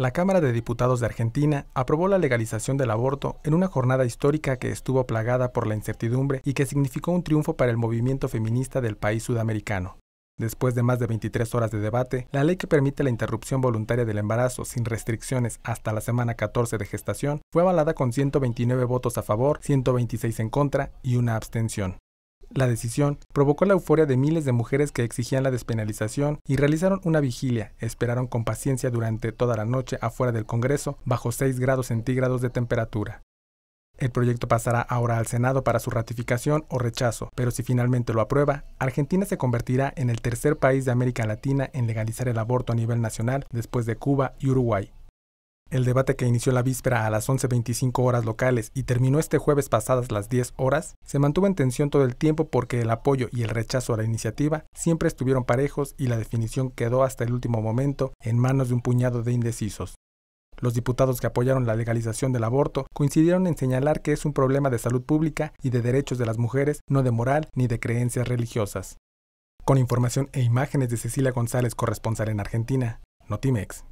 la Cámara de Diputados de Argentina aprobó la legalización del aborto en una jornada histórica que estuvo plagada por la incertidumbre y que significó un triunfo para el movimiento feminista del país sudamericano. Después de más de 23 horas de debate, la ley que permite la interrupción voluntaria del embarazo sin restricciones hasta la semana 14 de gestación fue avalada con 129 votos a favor, 126 en contra y una abstención. La decisión provocó la euforia de miles de mujeres que exigían la despenalización y realizaron una vigilia, esperaron con paciencia durante toda la noche afuera del Congreso bajo 6 grados centígrados de temperatura. El proyecto pasará ahora al Senado para su ratificación o rechazo, pero si finalmente lo aprueba, Argentina se convertirá en el tercer país de América Latina en legalizar el aborto a nivel nacional después de Cuba y Uruguay. El debate que inició la víspera a las 11.25 horas locales y terminó este jueves pasadas las 10 horas, se mantuvo en tensión todo el tiempo porque el apoyo y el rechazo a la iniciativa siempre estuvieron parejos y la definición quedó hasta el último momento en manos de un puñado de indecisos. Los diputados que apoyaron la legalización del aborto coincidieron en señalar que es un problema de salud pública y de derechos de las mujeres, no de moral ni de creencias religiosas. Con información e imágenes de Cecilia González, corresponsal en Argentina, Notimex.